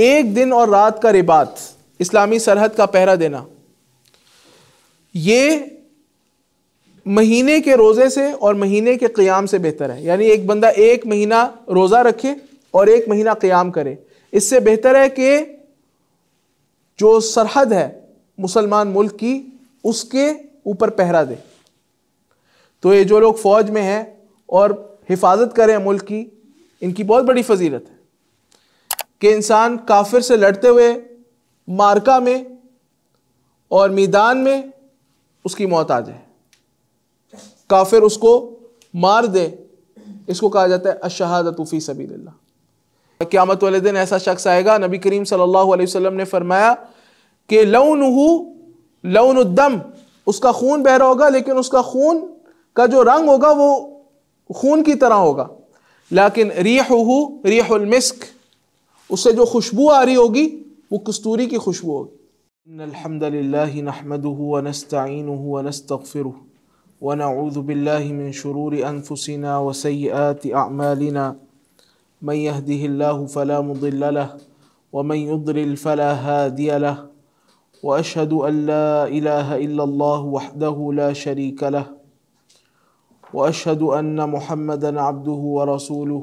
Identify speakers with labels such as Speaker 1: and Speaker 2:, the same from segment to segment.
Speaker 1: ایک دن اور رات کا رباط اسلامی سرحد کا پہرا دینا یہ مہینے کے روزے سے اور مہینے کے قیام سے بہتر ہے یعنی ایک بندہ ایک مہینہ روزہ رکھے اور ایک مہینہ قیام کرے اس سے بہتر ہے کہ جو سرحد ہے مسلمان ملک کی اس کے اوپر پہرا دے تو یہ جو لوگ فوج میں ہیں اور حفاظت کریں ملک کی ان کی بہت بڑی فضیلت ہے کہ انسان کافر سے لڑتے ہوئے مارکا میں اور میدان میں اس کی موت آ جائے کافر اس کو مار دے اس کو کہا جاتا ہے فی سبیل اللہ قیامت والے دن ایسا شخص آئے گا نبی کریم صلی اللہ علیہ وسلم نے فرمایا کہ لون الدم اس کا خون رہا ہوگا لیکن اس کا خون کا جو رنگ ہوگا وہ خون کی طرح ہوگا لیکن ریحہ ریح المسک اس سے جو خوشبو آ رہی ہوگی وہ کستوری کی خوشبو ہوگی ان الحمد لله نحمده ونستعينه ونستغفره ونعوذ بالله من شرور انفسنا وسيئات اعمالنا من يهده الله فلا مضل له ومن يضلل فلا هادي له واشهد ان لا اله الا الله وحده لا شريك له واشهد ان محمدا عبده ورسوله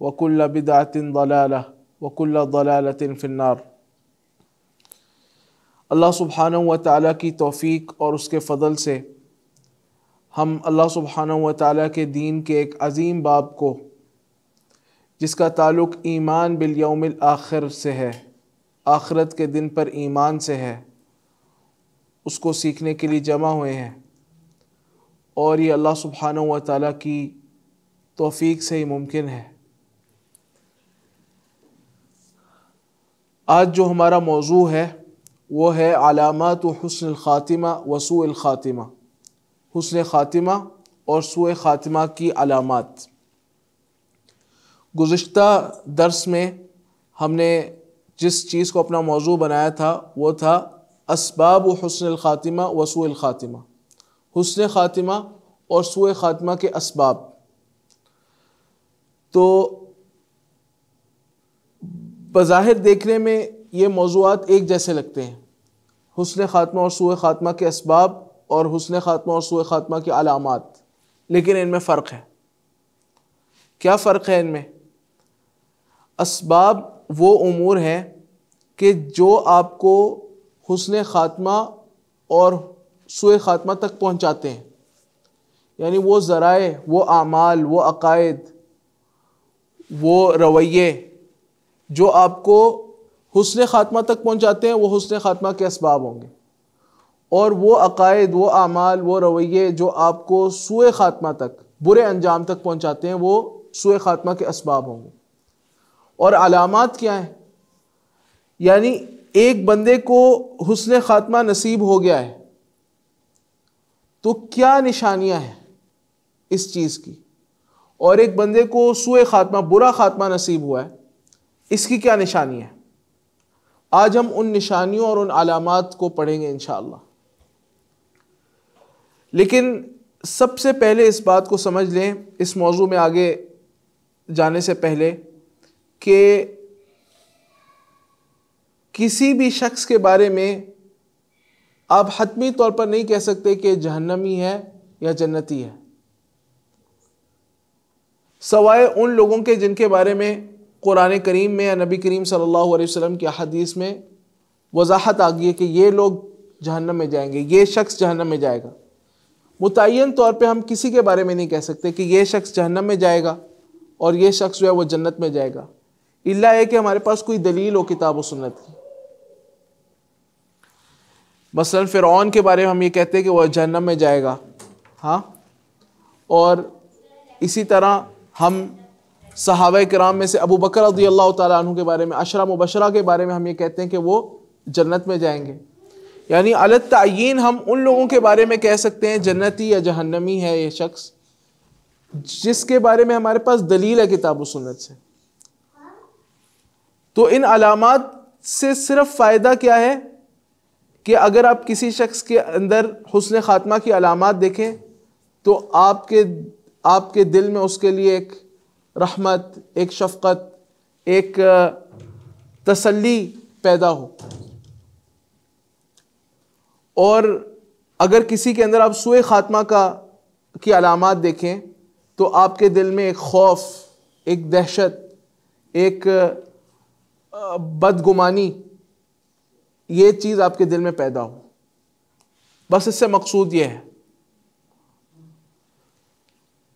Speaker 1: وكل بدعة ضلالة وكل ضلالة في النار اللہ سبحانہ و تعالیٰ کی توفیق اور اس کے فضل سے ہم اللہ سبحانہ و تعالیٰ کے دین کے ایک عظیم باب کو جس کا تعلق ایمان بالیوم الآخر سے ہے آخرت کے دن پر ایمان سے ہے اس کو سیکھنے کے لیے جمع ہوئے ہیں اور یہ اللہ سبحانہ و تعالیٰ کی توفیق سے ہی ممکن ہے آج جو ہمارا موضوع ہے وہ ہے علامات و الخاتمہ و سوء الخاتمہ حسن خاتمہ اور سوء خاتمہ کی علامات گزشتہ درس میں ہم نے جس چیز کو اپنا موضوع بنایا تھا وہ تھا اسباب و الخاتمہ و سوء الخاتمہ حسن خاتمہ اور سوء خاتمہ کے اسباب تو بظاہر دیکھنے میں یہ موضوعات ایک جیسے لگتے ہیں حسن خاتمہ اور سوئے خاتمہ کے اسباب اور حسن خاتمہ اور سوئے خاتمہ کی علامات لیکن ان میں فرق ہے کیا فرق ہے ان میں اسباب وہ امور ہیں کہ جو آپ کو حسن خاتمہ اور سوئے خاتمہ تک پہنچاتے ہیں یعنی وہ ذرائع وہ اعمال وہ عقائد وہ رویے جو آپ کو حسن خاتمہ تک پہنچاتے ہیں وہ حسن خاتمہ کے اسباب ہوں گے اور وہ عقائد وہ اعمال وہ رویے جو آپ کو سوئے خاتمہ تک برے انجام تک پہنچاتے ہیں وہ سوئے خاتمہ کے اسباب ہوں گے اور علامات کیا ہیں یعنی ایک بندے کو حسن خاتمہ نصیب ہو گیا ہے تو کیا نشانیاں ہیں اس چیز کی اور ایک بندے کو سوئے خاتمہ برا خاتمہ نصیب ہوا ہے اس کی کیا نشانی ہے آج ہم ان نشانیوں اور ان علامات کو پڑھیں گے انشاءاللہ لیکن سب سے پہلے اس بات کو سمجھ لیں اس موضوع میں آگے جانے سے پہلے کہ کسی بھی شخص کے بارے میں آپ حتمی طور پر نہیں کہہ سکتے کہ جہنمی ہے یا جنتی ہے سوائے ان لوگوں کے جن کے بارے میں قرآن کریم میں یا نبی کریم صلی اللہ علیہ وسلم کی احادیث میں وضاحت آ گئی ہے کہ یہ لوگ جہنم میں جائیں گے یہ شخص جہنم میں جائے گا متعین طور پہ ہم کسی کے بارے میں نہیں کہہ سکتے کہ یہ شخص جہنم میں جائے گا اور یہ شخص جو ہے وہ جنت میں جائے گا اللہ یہ کہ ہمارے پاس کوئی دلیل ہو کتاب و سنت کی مثلا فرعون کے بارے میں ہم یہ کہتے ہیں کہ وہ جہنم میں جائے گا ہاں اور اسی طرح ہم صحابہ کرام میں سے ابو بکر رضی اللہ تعالیٰ عنہ کے بارے میں اشرا مبشرہ کے بارے میں ہم یہ کہتے ہیں کہ وہ جنت میں جائیں گے یعنی علت تعین ہم ان لوگوں کے بارے میں کہہ سکتے ہیں جنتی یا جہنمی ہے یہ شخص جس کے بارے میں ہمارے پاس دلیل ہے کتاب و سنت سے تو ان علامات سے صرف فائدہ کیا ہے کہ اگر آپ کسی شخص کے اندر حسن خاتمہ کی علامات دیکھیں تو آپ کے آپ کے دل میں اس کے لیے ایک رحمت ایک شفقت ایک تسلی پیدا ہو اور اگر کسی کے اندر آپ سوئے خاتمہ کا کی علامات دیکھیں تو آپ کے دل میں ایک خوف ایک دہشت ایک بدگمانی یہ چیز آپ کے دل میں پیدا ہو بس اس سے مقصود یہ ہے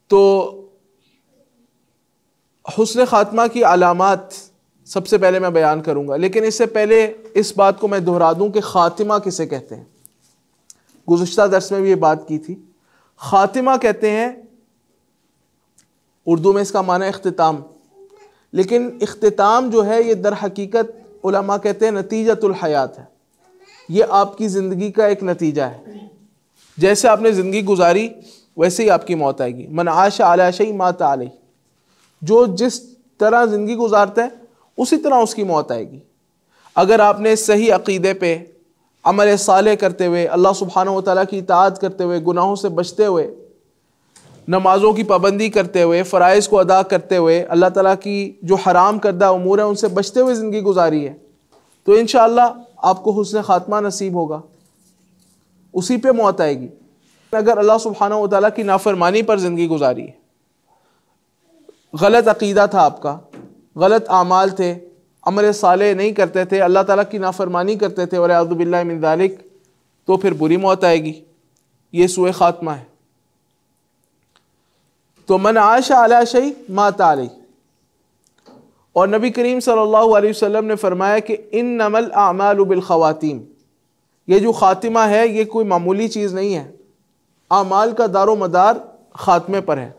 Speaker 1: تو حسن خاتمہ کی علامات سب سے پہلے میں بیان کروں گا لیکن اس سے پہلے اس بات کو میں دہرا دوں کہ خاتمہ کسے کہتے ہیں گزشتہ درس میں بھی یہ بات کی تھی خاتمہ کہتے ہیں اردو میں اس کا معنی اختتام لیکن اختتام جو ہے یہ در حقیقت علماء کہتے ہیں نتیجت الحیات ہے یہ آپ کی زندگی کا ایک نتیجہ ہے جیسے آپ نے زندگی گزاری ویسے ہی آپ کی موت آئے گی علی منعشۂ مات علیہ جو جس طرح زندگی گزارتا ہے اسی طرح اس کی موت آئے گی اگر آپ نے صحیح عقیدے پہ عمل صالح کرتے ہوئے اللہ سبحانہ و تعالیٰ کی اطاعت کرتے ہوئے گناہوں سے بچتے ہوئے نمازوں کی پابندی کرتے ہوئے فرائض کو ادا کرتے ہوئے اللہ تعالیٰ کی جو حرام کردہ امور ہیں ان سے بچتے ہوئے زندگی گزاری ہے تو انشاءاللہ آپ کو حسن خاتمہ نصیب ہوگا اسی پہ موت آئے گی اگر اللہ سبحانہ و تعالیٰ کی نافرمانی پر زندگی گزاری ہے غلط عقیدہ تھا آپ کا غلط اعمال تھے عمل صالح نہیں کرتے تھے اللہ تعالیٰ کی نافرمانی کرتے تھے ورَعد بلّہ ذالک تو پھر بری موت آئے گی یہ سوئے خاتمہ ہے تو من عاش علی شہ مات علیہ اور نبی کریم صلی اللہ علیہ وسلم نے فرمایا کہ ان نمل اعمال بالخواتیم یہ جو خاتمہ ہے یہ کوئی معمولی چیز نہیں ہے اعمال کا دار و مدار خاتمے پر ہے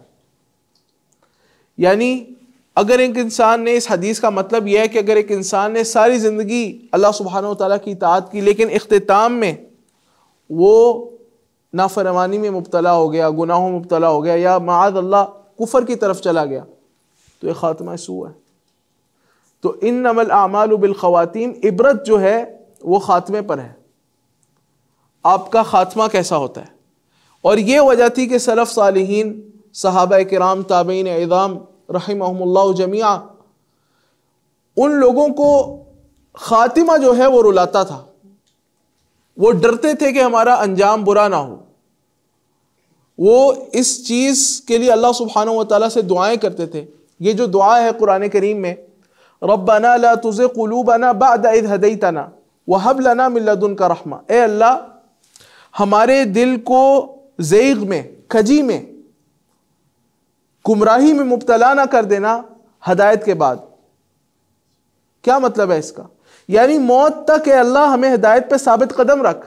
Speaker 1: یعنی اگر ایک انسان نے اس حدیث کا مطلب یہ ہے کہ اگر ایک انسان نے ساری زندگی اللہ سبحانہ و تعالیٰ کی اطاعت کی لیکن اختتام میں وہ نافرمانی میں مبتلا ہو گیا گناہوں میں مبتلا ہو گیا یا معاذ اللہ کفر کی طرف چلا گیا تو یہ خاتمہ سو ہے تو ان نمل اعمال بالخواتین عبرت جو ہے وہ خاتمے پر ہے آپ کا خاتمہ کیسا ہوتا ہے اور یہ وجہ تھی کہ صلف صالحین صحابہ کرام تابعین اعظام رحمہم اللہ جمع ان لوگوں کو خاتمہ جو ہے وہ رلاتا تھا وہ ڈرتے تھے کہ ہمارا انجام برا نہ ہو وہ اس چیز کے لیے اللہ سبحانہ و تعالیٰ سے دعائیں کرتے تھے یہ جو دعا ہے قرآن کریم میں ربنا لا تزغ قلوبنا بعد اذ هديتنا وهب لنا من لدنك کا رحمہ اے اللہ ہمارے دل کو زیغ میں کھجی میں گمراہی میں مبتلا نہ کر دینا ہدایت کے بعد کیا مطلب ہے اس کا یعنی موت تک اے اللہ ہمیں ہدایت پہ ثابت قدم رکھ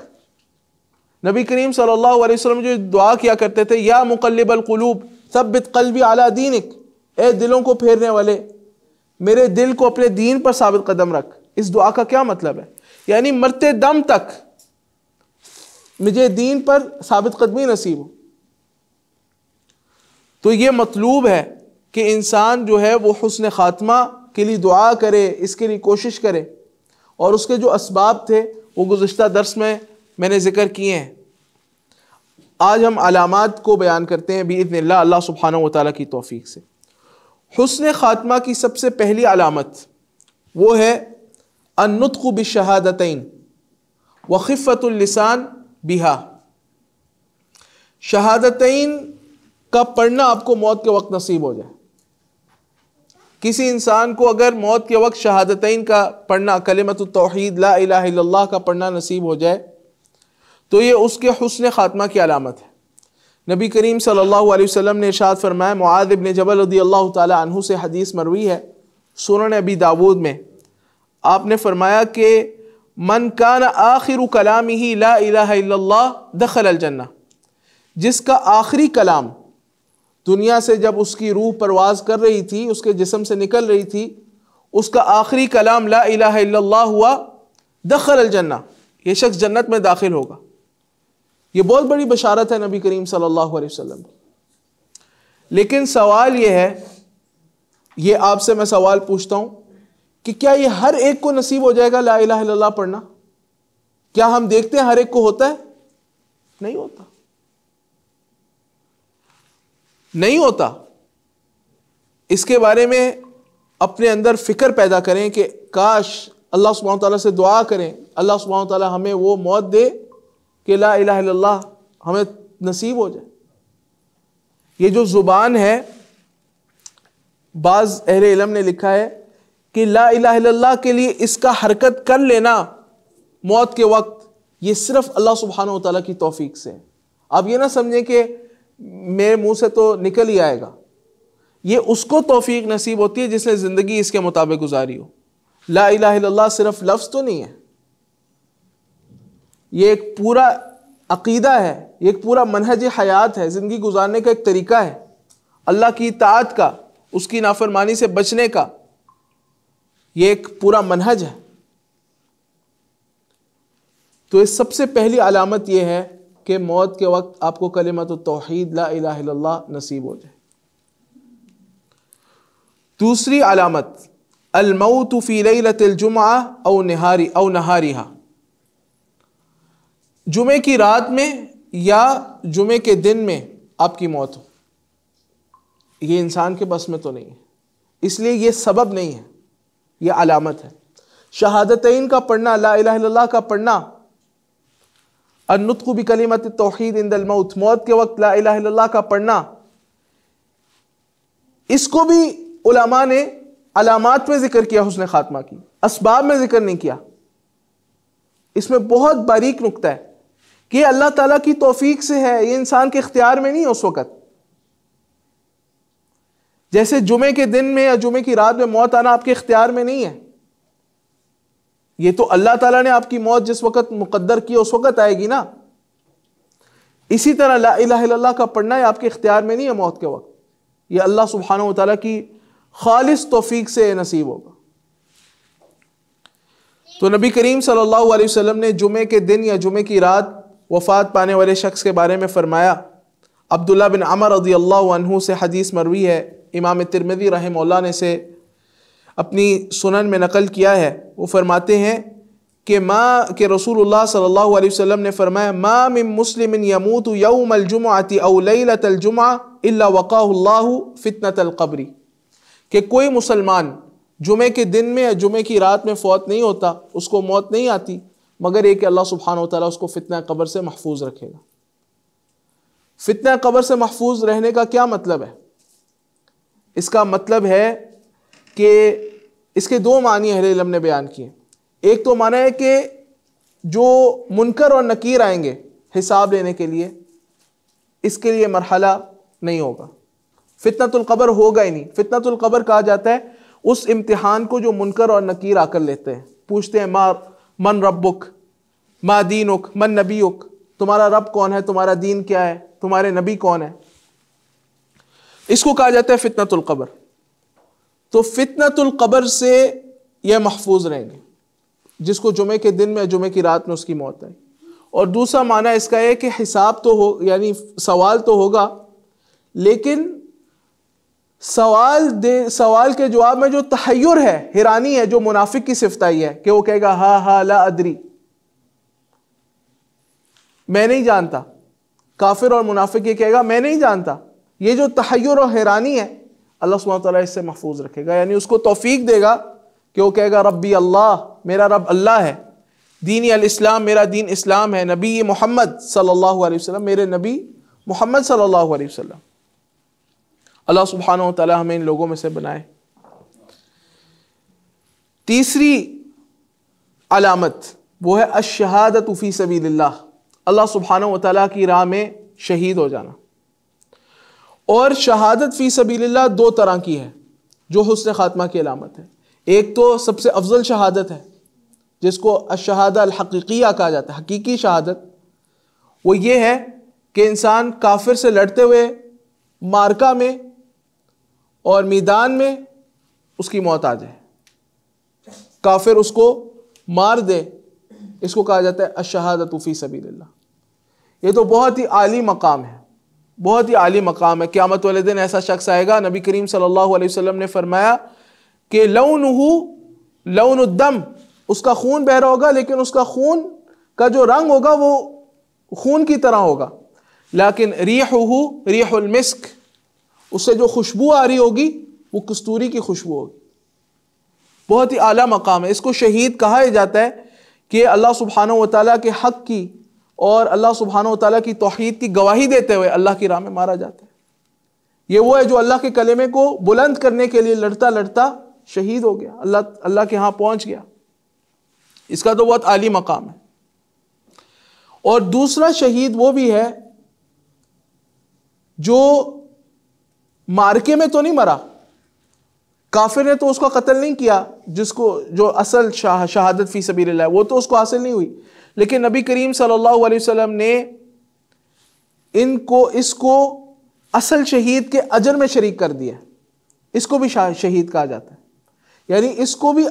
Speaker 1: نبی کریم صلی اللہ علیہ وسلم جو دعا کیا کرتے تھے یا مقلب القلوب ثبت قلبی علی دینک اے دلوں کو پھیرنے والے میرے دل کو اپنے دین پر ثابت قدم رکھ اس دعا کا کیا مطلب ہے یعنی مرتے دم تک مجھے دین پر ثابت قدمی نصیب ہو تو یہ مطلوب ہے کہ انسان جو ہے وہ حسن خاتمہ کے لیے دعا کرے اس کے لیے کوشش کرے اور اس کے جو اسباب تھے وہ گزشتہ درس میں میں نے ذکر کیے ہیں آج ہم علامات کو بیان کرتے ہیں بیت اللہ اللہ سبحانہ و تعالیٰ کی توفیق سے حسن خاتمہ کی سب سے پہلی علامت وہ ہے انتقوب بالشہادتین وخفت اللسان بہا شہادتین کا پڑھنا آپ کو موت کے وقت نصیب ہو جائے کسی انسان کو اگر موت کے وقت شہادتین کا پڑھنا کلمت التوحید لا الہ الا اللہ کا پڑھنا نصیب ہو جائے تو یہ اس کے حسن خاتمہ کی علامت ہے نبی کریم صلی اللہ علیہ وسلم نے ارشاد فرمایا معاذ ابن جبل رضی اللہ تعالی عنہ سے حدیث مروی ہے سورن ابی داود میں آپ نے فرمایا کہ من کان آخر کلامی کلام ہی لا الہ الا اللہ دخل الجنہ جس کا آخری کلام دنیا سے جب اس کی روح پرواز کر رہی تھی اس کے جسم سے نکل رہی تھی اس کا آخری کلام لا الہ الا اللہ ہوا دخل الجنہ یہ شخص جنت میں داخل ہوگا یہ بہت بڑی بشارت ہے نبی کریم صلی اللہ علیہ وسلم لیکن سوال یہ ہے یہ آپ سے میں سوال پوچھتا ہوں کہ کیا یہ ہر ایک کو نصیب ہو جائے گا لا الہ الا اللہ پڑھنا کیا ہم دیکھتے ہیں ہر ایک کو ہوتا ہے نہیں ہوتا نہیں ہوتا اس کے بارے میں اپنے اندر فکر پیدا کریں کہ کاش اللہ سبحانہ وتعالی تعالیٰ سے دعا کریں اللہ سبحانہ وتعالی تعالیٰ ہمیں وہ موت دے کہ لا الہ الا اللہ ہمیں نصیب ہو جائے یہ جو زبان ہے بعض اہل علم نے لکھا ہے کہ لا الہ الا اللہ کے لیے اس کا حرکت کر لینا موت کے وقت یہ صرف اللہ سبحانہ و تعالیٰ کی توفیق سے آپ یہ نہ سمجھیں کہ میرے منہ سے تو نکل ہی آئے گا یہ اس کو توفیق نصیب ہوتی ہے جس نے زندگی اس کے مطابق گزاری ہو لا الہ الا اللہ صرف لفظ تو نہیں ہے یہ ایک پورا عقیدہ ہے یہ ایک پورا منہج حیات ہے زندگی گزارنے کا ایک طریقہ ہے اللہ کی اطاعت کا اس کی نافرمانی سے بچنے کا یہ ایک پورا منہج ہے تو اس سب سے پہلی علامت یہ ہے کہ موت کے وقت آپ کو لا الہ توحید اللہ نصیب ہو جائے دوسری علامت الموت فی لیلت الجمعہ او نہاری او نہاریہ جمعے کی رات میں یا جمعے کے دن میں آپ کی موت ہو یہ انسان کے بس میں تو نہیں ہے اس لیے یہ سبب نہیں ہے یہ علامت ہے شہادتین کا پڑھنا لا الہ الا اللہ کا پڑھنا النطق بکلمت بھی توحید اند الموت موت کے وقت لا الہ الا اللہ کا پڑھنا اس کو بھی علماء نے علامات میں ذکر کیا حسن خاتمہ کی اسباب میں ذکر نہیں کیا اس میں بہت باریک نکتہ ہے کہ اللہ تعالیٰ کی توفیق سے ہے یہ انسان کے اختیار میں نہیں اس وقت جیسے جمعے کے دن میں یا جمعے کی رات میں موت آنا آپ کے اختیار میں نہیں ہے یہ تو اللہ تعالیٰ نے آپ کی موت جس وقت مقدر کی اس وقت آئے گی نا اسی طرح لا الہ الا اللہ کا پڑھنا آپ کے اختیار میں نہیں ہے موت کے وقت یہ اللہ سبحانہ و تعالیٰ کی خالص توفیق سے نصیب ہوگا تو نبی کریم صلی اللہ علیہ وسلم نے جمعے کے دن یا جمعہ کی رات وفات پانے والے شخص کے بارے میں فرمایا عبداللہ بن عمر رضی اللہ عنہ سے حدیث مروی ہے امام ترمذی رحم اللہ نے اپنی سنن میں نقل کیا ہے وہ فرماتے ہیں کہ ما کہ رسول اللہ صلی اللہ علیہ وسلم نے فرمایا من مسلم یموت یوم اولی تلجمہ الا وقا اللہ فتنا تلقبری کہ کوئی مسلمان جمعے کے دن میں یا جمعہ کی رات میں فوت نہیں ہوتا اس کو موت نہیں آتی مگر یہ کہ اللہ سبحانہ وتعالی اس کو فتنہ قبر سے محفوظ رکھے گا فتنہ قبر سے محفوظ رہنے کا کیا مطلب ہے اس کا مطلب ہے کہ اس کے دو معنی اہل علم نے بیان کیے ایک تو معنی ہے کہ جو منکر اور نکیر آئیں گے حساب لینے کے لیے اس کے لیے مرحلہ نہیں ہوگا فتنۃ القبر ہوگا ہی نہیں فتنۃ القبر کہا جاتا ہے اس امتحان کو جو منکر اور نکیر آ کر لیتے ہیں پوچھتے ہیں ما من ربک ما دینک من نبیک تمہارا رب کون ہے تمہارا دین کیا ہے تمہارے نبی کون ہے اس کو کہا جاتا ہے فتنۃ القبر تو فتنت القبر سے یہ محفوظ رہیں گے جس کو جمعے کے دن میں جمعے کی رات میں اس کی موت آئی اور دوسرا معنی اس کا ہے کہ حساب تو ہو یعنی سوال تو ہوگا لیکن سوال دے سوال کے جواب میں جو تحیر ہے حیرانی ہے جو منافق کی آئی ہے کہ وہ کہے گا ہا ہا لا ادری میں نہیں جانتا کافر اور منافق یہ کہے گا میں نہیں جانتا یہ جو تحیر اور حیرانی ہے اللہ صلی اللہ تعالیٰ اس سے محفوظ رکھے گا یعنی اس کو توفیق دے گا کہ وہ کہے گا ربی اللہ میرا رب اللہ ہے دینی الاسلام میرا دین اسلام ہے نبی محمد صلی اللہ علیہ وسلم میرے نبی محمد صلی اللہ علیہ وسلم اللہ سبحانہ و ہمیں ان لوگوں میں سے بنائے تیسری علامت وہ ہے الشہادت فی سبیل اللہ اللہ سبحانہ و کی راہ میں شہید ہو جانا اور شہادت فی سبیل اللہ دو طرح کی ہے جو حسن خاتمہ کی علامت ہے ایک تو سب سے افضل شہادت ہے جس کو الشہادہ الحقیقیہ کہا جاتا ہے حقیقی شہادت وہ یہ ہے کہ انسان کافر سے لڑتے ہوئے مارکا میں اور میدان میں اس کی موت آ جائے کافر اس کو مار دے اس کو کہا جاتا ہے الشہادت فی سبیل اللہ یہ تو بہت ہی عالی مقام ہے بہت ہی عالی مقام ہے قیامت والے دن ایسا شخص آئے گا نبی کریم صلی اللہ علیہ وسلم نے فرمایا کہ لون لون اس کا خون رہا ہوگا لیکن اس کا خون کا جو رنگ ہوگا وہ خون کی طرح ہوگا لیکن ریح المسک اس سے جو خوشبو آ رہی ہوگی وہ کستوری کی خوشبو ہوگی بہت ہی اعلیٰ مقام ہے اس کو شہید کہا جاتا ہے کہ اللہ سبحانہ و تعالیٰ کے حق کی اور اللہ سبحانہ و تعالیٰ کی توحید کی گواہی دیتے ہوئے اللہ کی راہ میں مارا جاتا ہے یہ وہ ہے جو اللہ کے کلمے کو بلند کرنے کے لیے لڑتا لڑتا شہید ہو گیا اللہ اللہ کے ہاں پہنچ گیا اس کا تو بہت عالی مقام ہے اور دوسرا شہید وہ بھی ہے جو مارکے میں تو نہیں مرا کافر نے تو اس کا قتل نہیں کیا جس کو جو اصل شہادت فی ہے وہ تو اس کو حاصل نہیں ہوئی لیکن نبی کریم صلی اللہ علیہ وسلم نے ان کو اس کو اصل شہید کے اجر میں شریک کر دیا اس کو بھی شہید کہا جاتا ہے یعنی اس کو بھی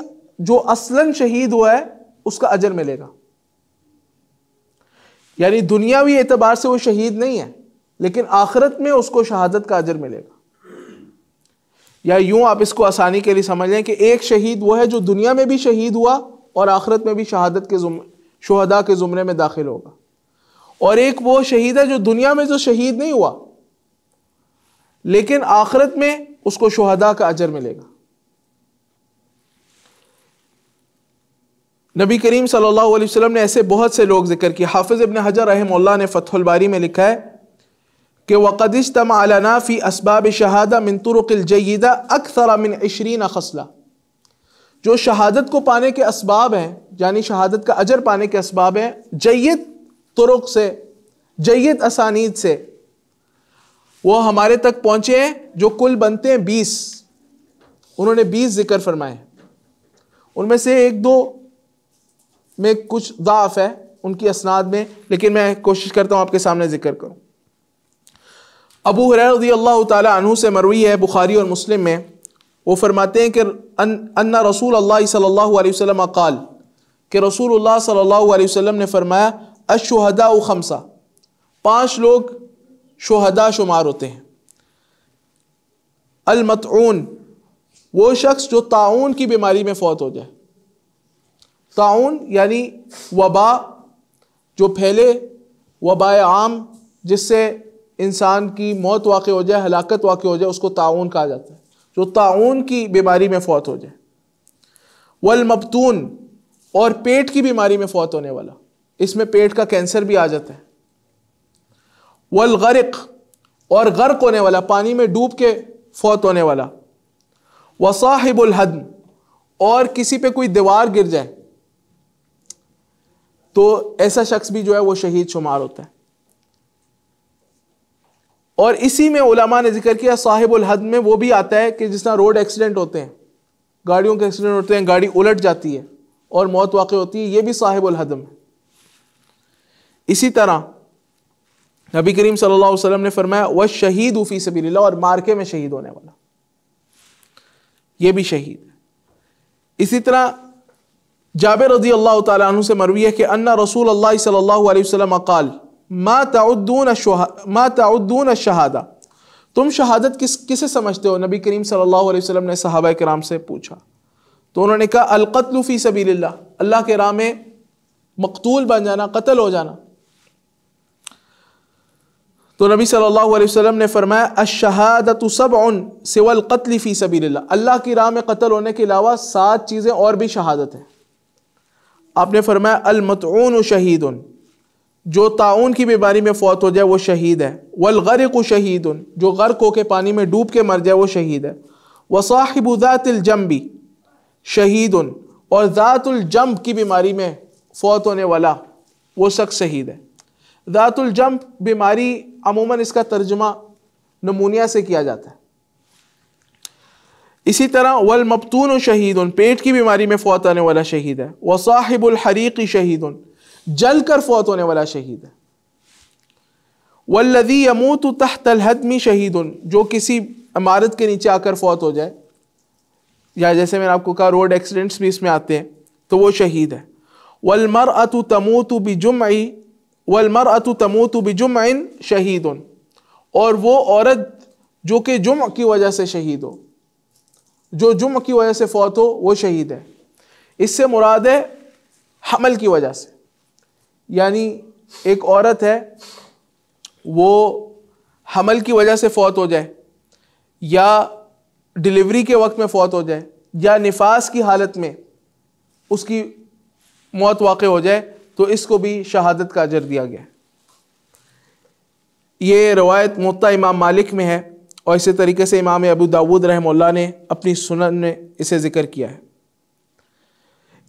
Speaker 1: جو اصلاً شہید ہوا ہے اس کا اجر ملے گا یعنی دنیاوی اعتبار سے وہ شہید نہیں ہے لیکن آخرت میں اس کو شہادت کا اجر ملے گا یا یوں آپ اس کو آسانی کے لیے سمجھ لیں کہ ایک شہید وہ ہے جو دنیا میں بھی شہید ہوا اور آخرت میں بھی شہادت کے شہداء کے زمرے میں داخل ہوگا اور ایک وہ شہید ہے جو دنیا میں جو شہید نہیں ہوا لیکن آخرت میں اس کو شہداء کا اجر ملے گا نبی کریم صلی اللہ علیہ وسلم نے ایسے بہت سے لوگ ذکر کی حافظ ابن حجر رحم اللہ نے فتح الباری میں لکھا ہے کہ وَقَدِشْتَمَ عَلَنَا فِي أَسْبَابِ شَهَادَ مِن طُرُقِ الْجَيِّدَ أَكْثَرَ مِنْ عِشْرِينَ خَسْلَةِ جو شہادت کو پانے کے اسباب ہیں یعنی شہادت کا اجر پانے کے اسباب ہیں جید طرق سے جید اسانید سے وہ ہمارے تک پہنچے ہیں جو کل بنتے ہیں بیس انہوں نے بیس ذکر فرمائے ان میں سے ایک دو میں کچھ ضعف ہے ان کی اسناد میں لیکن میں کوشش کرتا ہوں آپ کے سامنے ذکر کروں ابو رضی اللہ تعالی عنہ سے مروی ہے بخاری اور مسلم میں وہ فرماتے ہیں کہ ان رسول اللہ صلی اللہ علیہ وسلم اقال کہ رسول اللہ صلی اللہ علیہ وسلم نے فرمایا اشہدا خمسہ پانچ لوگ شہدا شمار ہوتے ہیں المتعون وہ شخص جو تعاون کی بیماری میں فوت ہو جائے تعاون یعنی وبا جو پھیلے وبا عام جس سے انسان کی موت واقع ہو جائے ہلاکت واقع ہو جائے اس کو تعاون کہا جاتا ہے جو تعاون کی بیماری میں فوت ہو جائے والمبتون اور پیٹ کی بیماری میں فوت ہونے والا اس میں پیٹ کا کینسر بھی آ جاتا ہے والغرق اور غرق ہونے والا پانی میں ڈوب کے فوت ہونے والا وصاحب الحدم اور کسی پہ کوئی دیوار گر جائے تو ایسا شخص بھی جو ہے وہ شہید شمار ہوتا ہے اور اسی میں علماء نے ذکر کیا صاحب الحد میں وہ بھی آتا ہے کہ جس طرح روڈ ایکسیڈنٹ ہوتے ہیں گاڑیوں کے ایکسیڈنٹ ہوتے ہیں گاڑی الٹ جاتی ہے اور موت واقع ہوتی ہے یہ بھی صاحب الحدم ہے اسی طرح نبی کریم صلی اللہ علیہ وسلم نے فرمایا وہ شہید اوفی سبیل اللہ اور مارکے میں شہید ہونے والا یہ بھی شہید ہے اسی طرح جابر رضی اللہ تعالیٰ عنہ سے مروی ہے کہ انا رسول اللہ صلی اللہ علیہ وسلم اکال ما تعدون دن تم شہادت کس کسے سمجھتے ہو نبی کریم صلی اللہ علیہ وسلم نے صحابہ اکرام سے پوچھا تو انہوں نے کہا القتل فی سبیل اللہ اللہ کے راہ میں مقتول بن جانا قتل ہو جانا تو نبی صلی اللہ علیہ وسلم نے فرمایا الشہادت سبع سوی القتل فی سبیل اللہ کی راہ میں قتل ہونے کے علاوہ سات چیزیں اور بھی شہادت ہیں آپ نے فرمایا المطعون شہیدن شہید جو تعاون کی بیماری میں فوت ہو جائے وہ شہید ہے والغرق شہید جو غرق ہو کے پانی میں ڈوب کے مر جائے وہ شہید ہے وصاحب ذات الجنب شہید اور ذات الجنب کی بیماری میں فوت ہونے والا وہ سک شہید ہے ذات الجنب بیماری عموماً اس کا ترجمہ نمونیا سے کیا جاتا ہے اسی طرح والمبتون شہید پیٹ کی بیماری میں فوت آنے والا شہید ہے وصاحب الحریق شہید جل کر فوت ہونے والا شہید ہے والذی یموت تحت الحدمی شہید جو کسی عمارت کے نیچے آ کر فوت ہو جائے یا جیسے میں نے آپ کو کہا روڈ ایکسیڈنٹس بھی اس میں آتے ہیں تو وہ شہید ہے ول مر اتو تمو تو بھی اتو شہید اور وہ عورت جو کہ جمع کی وجہ سے شہید ہو جو جمع کی وجہ سے فوت ہو وہ شہید ہے اس سے مراد ہے حمل کی وجہ سے یعنی ایک عورت ہے وہ حمل کی وجہ سے فوت ہو جائے یا ڈیلیوری کے وقت میں فوت ہو جائے یا نفاس کی حالت میں اس کی موت واقع ہو جائے تو اس کو بھی شہادت کا اجر دیا گیا ہے یہ روایت معطا امام مالک میں ہے اور اسی طریقے سے امام ابو داود رحمہ اللہ نے اپنی سنن میں اسے ذکر کیا ہے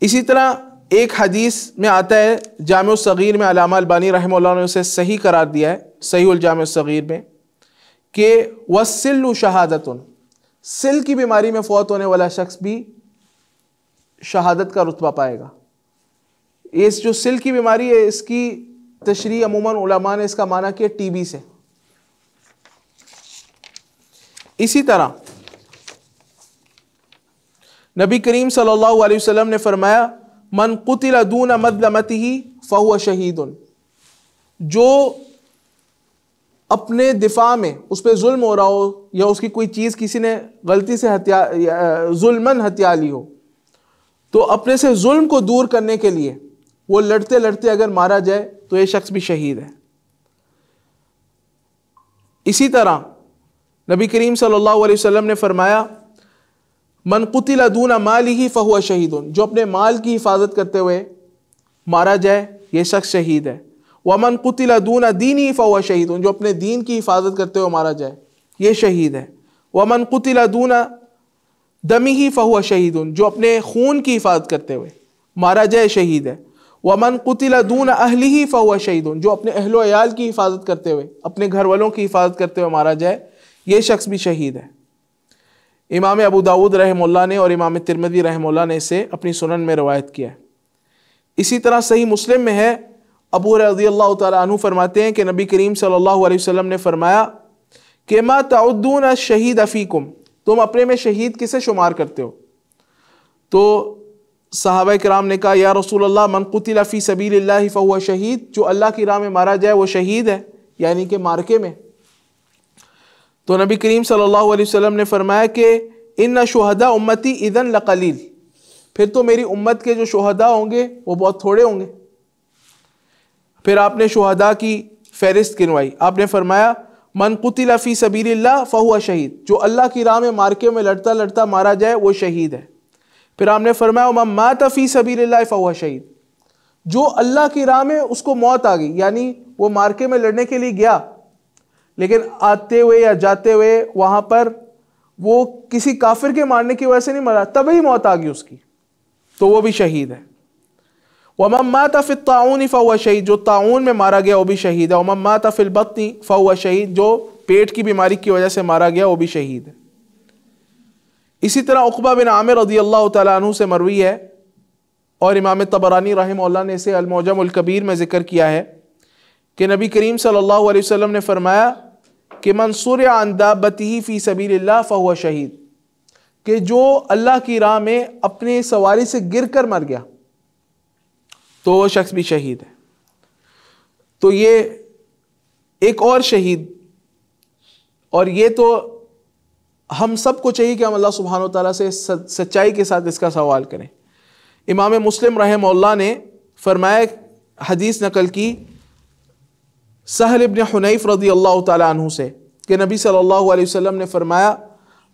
Speaker 1: اسی طرح ایک حدیث میں آتا ہے جامع الصغیر میں علامہ البانی رحمہ اللہ نے اسے صحیح قرار دیا ہے صحیح الجامع الصغیر میں کہ وسل شہادت سل کی بیماری میں فوت ہونے والا شخص بھی شہادت کا رتبہ پائے گا اس جو سل کی بیماری ہے اس کی تشریح عموماً علماء نے اس کا معنی کیا ٹی بی سے اسی طرح نبی کریم صلی اللہ علیہ وسلم نے فرمایا من قتل دون مدلمت ہی فہو شہید جو اپنے دفاع میں اس پہ ظلم ہو رہا ہو یا اس کی کوئی چیز کسی نے غلطی سے ظلمن ہتیا لی ہو تو اپنے سے ظلم کو دور کرنے کے لیے وہ لڑتے لڑتے اگر مارا جائے تو یہ شخص بھی شہید ہے اسی طرح نبی کریم صلی اللہ علیہ وسلم نے فرمایا من دون مال مالی فہو شہید جو اپنے مال کی حفاظت کرتے ہوئے مارا جائے یہ شخص شہید ہے ومن قتل دون اللہ دونہ دینی شہید جو اپنے دین کی حفاظت کرتے ہوئے مارا جائے یہ شہید ہے ومن قتل دون دمی ہی فہو شہید اپنے خون کی حفاظت کرتے ہوئے مارا جائے شہید ہے ومن قتل دون دونہ اہلی ہی فہو شہید جو اپنے اہل و عیال کی حفاظت کرتے ہوئے اپنے گھر والوں کی حفاظت کرتے ہوئے مارا جائے یہ شخص بھی شہید ہے امام ابو داود رحم اللہ نے اور امام ترمدی رحم اللہ نے اسے اپنی سنن میں روایت کیا ہے اسی طرح صحیح مسلم میں ہے ابو رضی اللہ تعالیٰ عنہ فرماتے ہیں کہ نبی کریم صلی اللہ علیہ وسلم نے فرمایا کہ ما تعدون الشہید شہید تم اپنے میں شہید کسے شمار کرتے ہو تو صحابہ کرام نے کہا یا رسول اللہ من قتل فی سبیل اللہ فہو شہید جو اللہ کی راہ میں مارا جائے وہ شہید ہے یعنی کہ مارکے میں تو نبی کریم صلی اللہ علیہ وسلم نے فرمایا کہ ان نہ شہدا امتی ادن لقلیل پھر تو میری امت کے جو شہدا ہوں گے وہ بہت تھوڑے ہوں گے پھر آپ نے شہدا کی فہرست گنوائی آپ نے فرمایا من قتل فی سبیل اللہ فہو شہید جو اللہ کی راہ میں مارکے میں لڑتا لڑتا مارا جائے وہ شہید ہے پھر آپ نے فرمایا من مات فی سبیل اللہ فہو شہید جو اللہ کی راہ میں اس کو موت آ گئی یعنی وہ مارکے میں لڑنے کے لیے گیا لیکن آتے ہوئے یا جاتے ہوئے وہاں پر وہ کسی کافر کے مارنے کی وجہ سے نہیں تب تبھی موت آ گئی اس کی تو وہ بھی شہید ہے وَمَمْ ماتف ال تعاون افا شاہی جو تعاون میں مارا گیا وہ بھی شہید ہے امام ماتف الْبَطْنِ فاؤ شہید جو پیٹ کی بیماری کی وجہ سے مارا گیا وہ بھی شہید ہے اسی طرح بن عامر رضی اللہ تعالیٰ عنہ سے مروی ہے اور امام طبرانی رحمہ اللہ نے اسے الموجم الکبیر میں ذکر کیا ہے کہ نبی کریم صلی اللہ علیہ وسلم نے فرمایا کہ منصور بتی فہو شہید کہ جو اللہ کی راہ میں اپنے سواری سے گر کر مر گیا تو وہ شخص بھی شہید ہے تو یہ ایک اور شہید اور یہ تو ہم سب کو چاہیے کہ ہم اللہ سبحانہ و تعالیٰ سے سچائی کے ساتھ اس کا سوال کریں امام مسلم رحم اللہ نے فرمایا حدیث نقل کی سہل ابن حنیف رضی اللہ تعالیٰ عنہ سے کہ نبی صلی اللہ علیہ وسلم نے فرمایا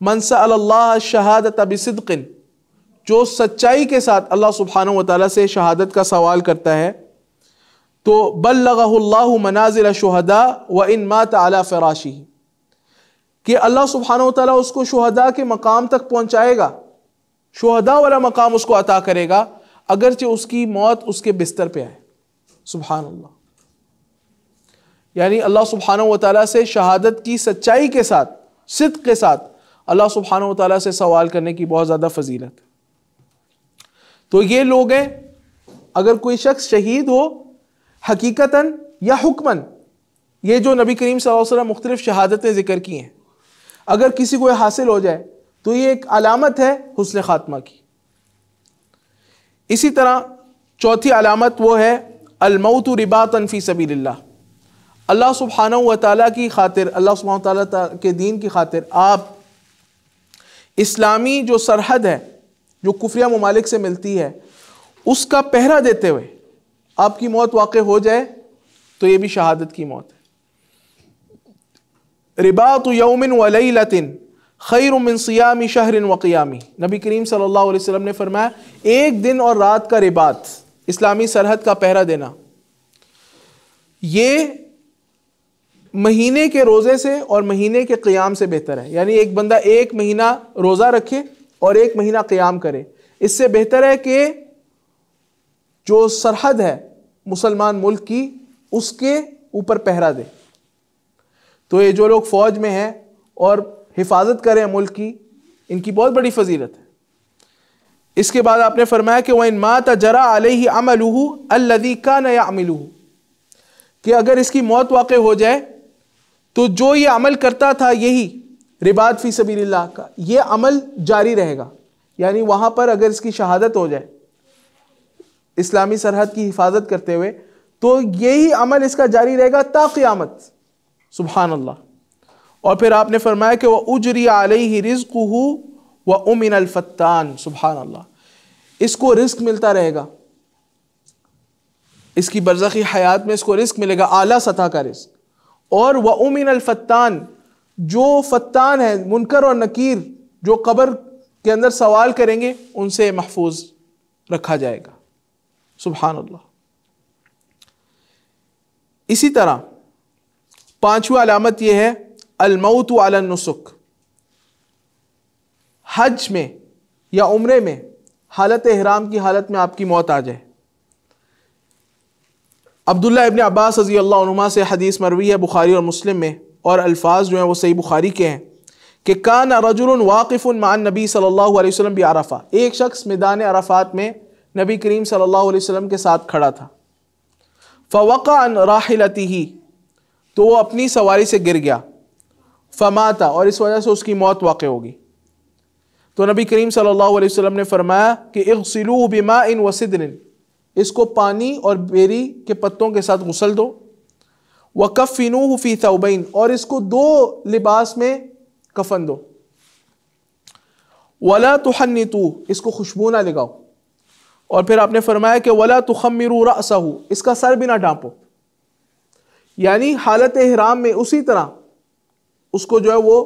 Speaker 1: من سأل اللہ شہادت جو سچائی کے ساتھ اللہ سبحانہ و تعالیٰ سے شہادت کا سوال کرتا ہے تو بلغہ اللہ منازل شہداء و ان مات علی فراشی کہ اللہ سبحانہ و تعالیٰ اس کو شہداء کے مقام تک پہنچائے گا شہداء والا مقام اس کو عطا کرے گا اگرچہ اس کی موت اس کے بستر پہ آئے سبحان اللہ یعنی اللہ سبحانہ و تعالیٰ سے شہادت کی سچائی کے ساتھ صدق کے ساتھ اللہ سبحانہ و تعالیٰ سے سوال کرنے کی بہت زیادہ فضیلت ہے تو یہ لوگ ہیں اگر کوئی شخص شہید ہو حقیقتاً یا حکمن یہ جو نبی کریم صلی اللہ علیہ وسلم مختلف شہادتیں ذکر کی ہیں اگر کسی کو یہ حاصل ہو جائے تو یہ ایک علامت ہے حسن خاتمہ کی اسی طرح چوتھی علامت وہ ہے الموت رباطن فی سبیل اللہ اللہ سبحانہ و تعالیٰ کی خاطر اللہ سبحانہ و تعالیٰ کے دین کی خاطر آپ اسلامی جو سرحد ہے جو کفریہ ممالک سے ملتی ہے اس کا پہرا دیتے ہوئے آپ کی موت واقع ہو جائے تو یہ بھی شہادت کی موت ہے رباط یوم و خیر من صیام شہر وقیامی نبی کریم صلی اللہ علیہ وسلم نے فرمایا ایک دن اور رات کا رباط اسلامی سرحد کا پہرا دینا یہ مہینے کے روزے سے اور مہینے کے قیام سے بہتر ہے یعنی ایک بندہ ایک مہینہ روزہ رکھے اور ایک مہینہ قیام کرے اس سے بہتر ہے کہ جو سرحد ہے مسلمان ملک کی اس کے اوپر پہرا دے تو یہ جو لوگ فوج میں ہیں اور حفاظت کریں ملک کی ان کی بہت بڑی فضیلت ہے اس کے بعد آپ نے فرمایا کہ وہ ان مات جرا علیہ عمل الدی کا نیا کہ اگر اس کی موت واقع ہو جائے تو جو یہ عمل کرتا تھا یہی رباط فی سبیل اللہ کا یہ عمل جاری رہے گا یعنی وہاں پر اگر اس کی شہادت ہو جائے اسلامی سرحد کی حفاظت کرتے ہوئے تو یہی عمل اس کا جاری رہے گا تا قیامت سبحان اللہ اور پھر آپ نے فرمایا کہ وہ اجری علیہ رزق ہو و امن الفتان سبحان اللہ اس کو رزق ملتا رہے گا اس کی برزخی حیات میں اس کو رزق ملے گا اعلیٰ سطح کا رزق اور وہ امین الفتان جو فتان ہے منکر اور نکیر جو قبر کے اندر سوال کریں گے ان سے محفوظ رکھا جائے گا سبحان اللہ اسی طرح پانچواں علامت یہ ہے الموت علی النسک حج میں یا عمرے میں حالت احرام کی حالت میں آپ کی موت آ جائے عبداللہ ابن عباس عزی اللہ عماء سے حدیث مروی ہے بخاری اور مسلم میں اور الفاظ جو ہیں وہ صحیح بخاری کے ہیں کہ کان رجل واقف المان نبی صلی اللہ علیہ وسلم بھی عرفہ ایک شخص میدان عرفات میں نبی کریم صلی اللہ علیہ وسلم کے ساتھ کھڑا تھا فوقہ راحلتی ہی تو وہ اپنی سواری سے گر گیا فماتا اور اس وجہ سے اس کی موت واقع ہوگی تو نبی کریم صلی اللہ علیہ وسلم نے فرمایا کہ اغسلوه بماء بیما اس کو پانی اور بیری کے پتوں کے ساتھ غسل دو وکفین فی ثوبین اور اس کو دو لباس میں کفن دو ولا تون تو اس کو خوشبو نہ لگاؤ اور پھر آپ نے فرمایا کہ ولا تو حمراسا اس کا سر بھی نہ ڈھانپو یعنی حالت احرام میں اسی طرح اس کو جو ہے وہ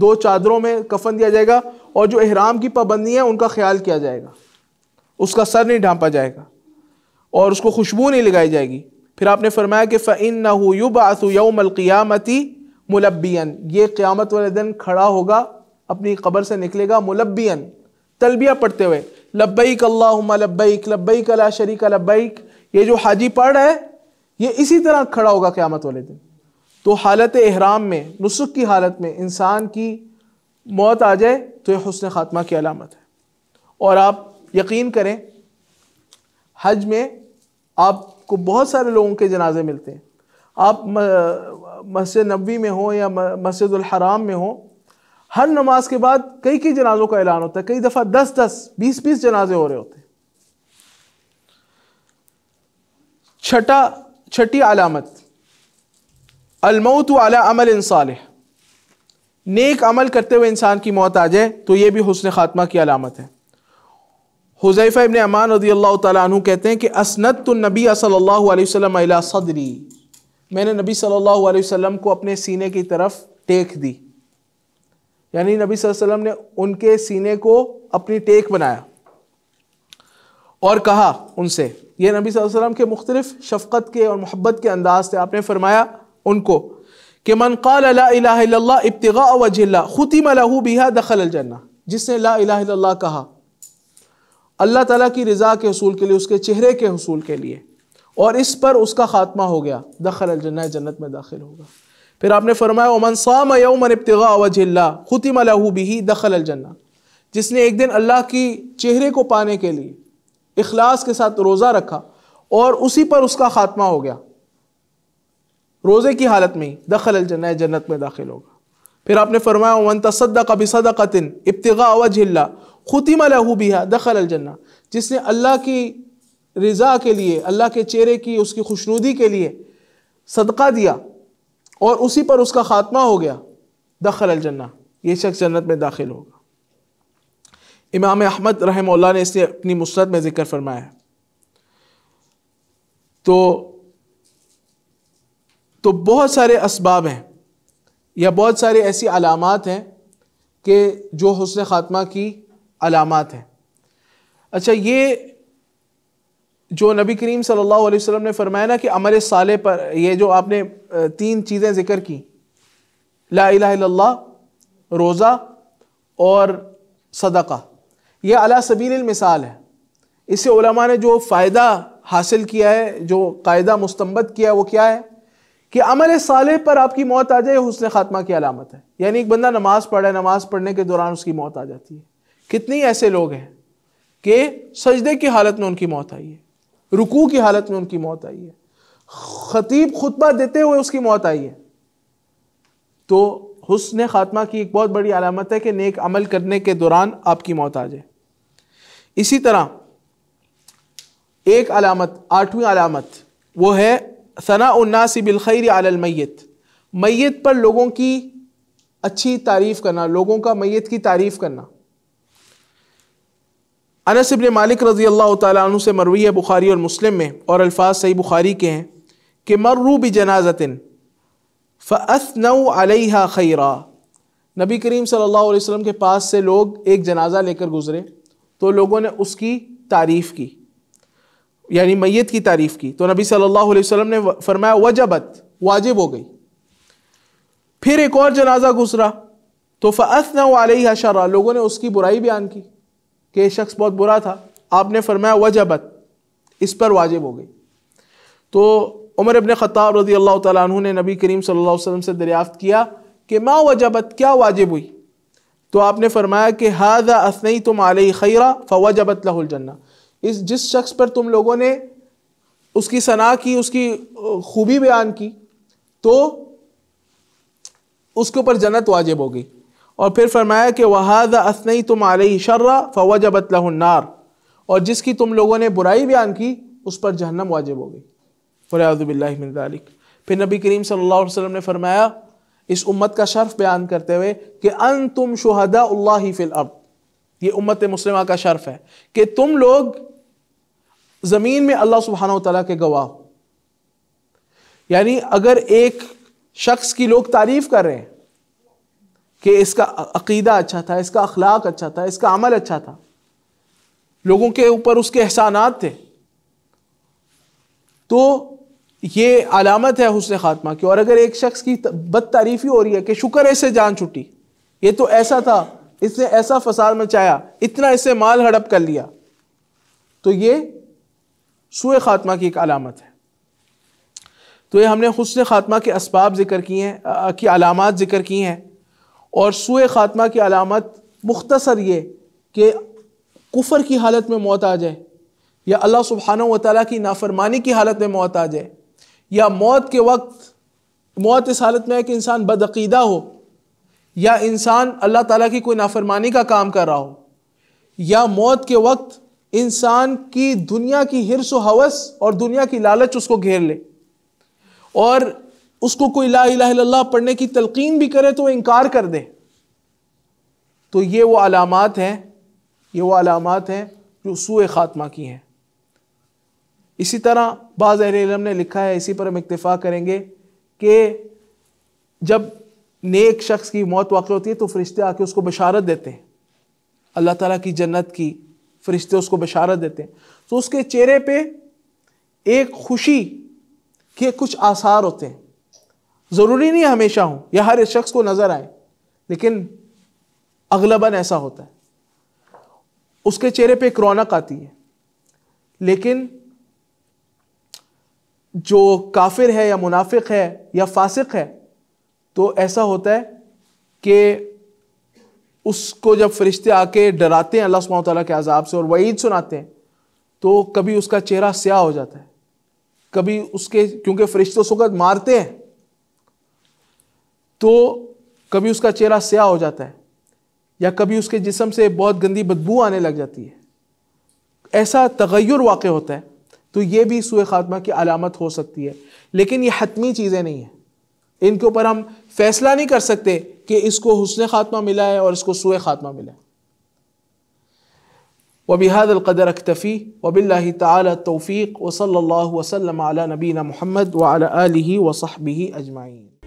Speaker 1: دو چادروں میں کفن دیا جائے گا اور جو احرام کی پابندی ہے ان کا خیال کیا جائے گا اس کا سر نہیں ڈھانپا جائے گا اور اس کو خوشبو نہیں لگائی جائے گی پھر آپ نے فرمایا کہ فَإِنَّهُ يُبْعَثُ يَوْمَ الْقِيَامَةِ مُلَبِّيًا یہ قیامت والے دن کھڑا ہوگا اپنی قبر سے نکلے گا ملبین تلبیہ پڑھتے ہوئے لبیک اللہم لبیک لبیک لا شریک لبیک یہ جو حاجی پڑھ ہے یہ اسی طرح کھڑا ہوگا قیامت والے دن تو حالت احرام میں نسخ کی حالت میں انسان کی موت آ جائے تو یہ حسن خاتمہ کی علامت ہے اور آپ یقین کریں حج میں آپ کو بہت سارے لوگوں کے جنازے ملتے ہیں آپ مسجد نبوی میں ہوں یا مسجد الحرام میں ہوں ہر نماز کے بعد کئی کئی جنازوں کا اعلان ہوتا ہے کئی دفعہ دس دس بیس بیس جنازے ہو رہے ہوتے ہیں چھٹا چھٹی علامت الموت علی عمل صالح نیک عمل کرتے ہوئے انسان کی موت آ جائے تو یہ بھی حسن خاتمہ کی علامت ہے حضیفہ ابن امان رضی اللہ تعالیٰ عنہ کہتے ہیں کہ اسنت النبی نبی صلی اللہ علیہ وسلم علیہ صدری میں نے نبی صلی اللہ علیہ وسلم کو اپنے سینے کی طرف ٹیک دی یعنی نبی صلی اللہ علیہ وسلم نے ان کے سینے کو اپنی ٹیک بنایا اور کہا ان سے یہ نبی صلی اللہ علیہ وسلم کے مختلف شفقت کے اور محبت کے انداز تھے آپ نے فرمایا ان کو کہ من قال لا الہ الا اللہ ابتغاء وجہ اللہ ختم لہو بیہا دخل الجنہ جس نے لا الہ الا اللہ کہا اللہ تعالیٰ کی رضا کے حصول کے لیے اس کے چہرے کے حصول کے لیے اور اس پر اس کا خاتمہ ہو گیا دخل الجنہ جنت میں داخل ہوگا پھر آپ نے فرمایا امن لَهُ بِهِ دَخَلَ الْجَنَّةِ جس نے ایک دن اللہ کی چہرے کو پانے کے لیے اخلاص کے ساتھ روزہ رکھا اور اسی پر اس کا خاتمہ ہو گیا روزے کی حالت میں دخل الجنہ جنت میں داخل ہوگا پھر آپ نے فرمایا امن تَصَدَّقَ بِصَدَقَةٍ تن ابتغا و ختم لہو بیہا دخل الجنہ جس نے اللہ کی رضا کے لیے اللہ کے چہرے کی اس کی خوشنودی کے لیے صدقہ دیا اور اسی پر اس کا خاتمہ ہو گیا دخل الجنہ یہ شخص جنت میں داخل ہوگا امام احمد رحمہ اللہ نے اسے اپنی مسرت میں ذکر فرمایا تو تو بہت سارے اسباب ہیں یا بہت سارے ایسی علامات ہیں کہ جو حسن خاتمہ کی علامات ہیں اچھا یہ جو نبی کریم صلی اللہ علیہ وسلم نے فرمایا نا کہ عمل صالح پر یہ جو آپ نے تین چیزیں ذکر کی لا الہ الا اللہ روزہ اور صدقہ یہ علی سبیل المثال ہے اس سے علماء نے جو فائدہ حاصل کیا ہے جو قاعدہ مستمد کیا ہے وہ کیا ہے کہ عمل صالح پر آپ کی موت آ جائے حسن خاتمہ کی علامت ہے یعنی ایک بندہ نماز پڑھا ہے نماز پڑھنے کے دوران اس کی موت آ جاتی ہے کتنی ایسے لوگ ہیں کہ سجدے کی حالت میں ان کی موت آئی ہے رکوع کی حالت میں ان کی موت آئی ہے خطیب خطبہ دیتے ہوئے اس کی موت آئی ہے تو حسن خاتمہ کی ایک بہت بڑی علامت ہے کہ نیک عمل کرنے کے دوران آپ کی موت آ جائے اسی طرح ایک علامت آٹھویں علامت وہ ہے ثناء الناس بالخیر علی المیت میت پر لوگوں کی اچھی تعریف کرنا لوگوں کا میت کی تعریف کرنا انس ابن مالک رضی اللہ تعالیٰ عنہ سے مروی ہے بخاری اور مسلم میں اور الفاظ صحیح بخاری کے ہیں کہ مرو بھی جنازۃ فَأَثْنَوْ عَلَيْهَا خَيْرًا نبی کریم صلی اللہ علیہ وسلم کے پاس سے لوگ ایک جنازہ لے کر گزرے تو لوگوں نے اس کی تعریف کی یعنی میت کی تعریف کی تو نبی صلی اللہ علیہ وسلم نے فرمایا وجبت واجب ہو گئی پھر ایک اور جنازہ گزرا تو فَأَثْنَوْ عَلَيْهَا شَرًا لوگوں نے اس کی برائی بیان کی کہ یہ شخص بہت برا تھا آپ نے فرمایا وجبت اس پر واجب ہو گئی تو عمر ابن خطاب رضی اللہ تعالیٰ عنہ نے نبی کریم صلی اللہ علیہ وسلم سے دریافت کیا کہ ما وجبت کیا واجب ہوئی تو آپ نے فرمایا کہ هذا اثنیتم تم علیہ خیرہ فوجبت لہ الجنہ اس جس شخص پر تم لوگوں نے اس کی صنع کی اس کی خوبی بیان کی تو اس کے اوپر جنت واجب ہو گئی اور پھر فرمایا کہ وہاد تم آ النار اور جس کی تم لوگوں نے برائی بیان کی اس پر جہنم واجب ہو گئی ذالک پھر نبی کریم صلی اللہ علیہ وسلم نے فرمایا اس امت کا شرف بیان کرتے ہوئے کہ یہ امت مسلمہ کا شرف ہے کہ تم لوگ زمین میں اللہ سبحانہ و تعالیٰ کے گواہ یعنی اگر ایک شخص کی لوگ تعریف کر رہے ہیں کہ اس کا عقیدہ اچھا تھا اس کا اخلاق اچھا تھا اس کا عمل اچھا تھا لوگوں کے اوپر اس کے احسانات تھے تو یہ علامت ہے حسن خاتمہ کی اور اگر ایک شخص کی بد تعریفی ہو رہی ہے کہ شکر ایسے جان چھٹی یہ تو ایسا تھا اس نے ایسا فساد مچایا اتنا اسے مال ہڑپ کر لیا تو یہ سوئے خاتمہ کی ایک علامت ہے تو یہ ہم نے حسن خاتمہ کے اسباب ذکر کیے ہیں کی علامات ذکر کی ہیں اور سوئے خاتمہ کی علامت مختصر یہ کہ کفر کی حالت میں موت آ جائے یا اللہ سبحانہ و تعالیٰ کی نافرمانی کی حالت میں موت آ جائے یا موت کے وقت موت اس حالت میں ہے کہ انسان بدعقیدہ ہو یا انسان اللہ تعالیٰ کی کوئی نافرمانی کا کام کر رہا ہو یا موت کے وقت انسان کی دنیا کی ہرس و حوث اور دنیا کی لالچ اس کو گھیر لے اور اس کو کوئی لا الہ الا اللہ پڑھنے کی تلقین بھی کرے تو انکار کر دے تو یہ وہ علامات ہیں یہ وہ علامات ہیں جو سوئے خاتمہ کی ہیں اسی طرح بعض اہل علم نے لکھا ہے اسی پر ہم اکتفا کریں گے کہ جب نیک شخص کی موت واقع ہوتی ہے تو فرشتے آ کے اس کو بشارت دیتے ہیں اللہ تعالیٰ کی جنت کی فرشتے اس کو بشارت دیتے ہیں تو اس کے چہرے پہ ایک خوشی کے کچھ آثار ہوتے ہیں ضروری نہیں ہمیشہ ہوں یا ہر اس شخص کو نظر آئے لیکن اغلباً ایسا ہوتا ہے اس کے چہرے پہ ایک رونق آتی ہے لیکن جو کافر ہے یا منافق ہے یا فاسق ہے تو ایسا ہوتا ہے کہ اس کو جب فرشتے آ کے ڈراتے ہیں اللہ سبحانہ تعالیٰ کے عذاب سے اور وعید سناتے ہیں تو کبھی اس کا چہرہ سیاہ ہو جاتا ہے کبھی اس کے کیونکہ فرشتے وقت مارتے ہیں تو کبھی اس کا چہرہ سیاہ ہو جاتا ہے یا کبھی اس کے جسم سے بہت گندی بدبو آنے لگ جاتی ہے ایسا تغیر واقع ہوتا ہے تو یہ بھی سوئے خاتمہ کی علامت ہو سکتی ہے لیکن یہ حتمی چیزیں نہیں ہیں ان کے اوپر ہم فیصلہ نہیں کر سکتے کہ اس کو حسن خاتمہ ملا ہے اور اس کو سوئے خاتمہ ملا ہے وباد القدر اختفی وب اللہ تعالی توفیق و صلی اللہ وسلم علیٰ نبی محمد و علیہ وصحب ہی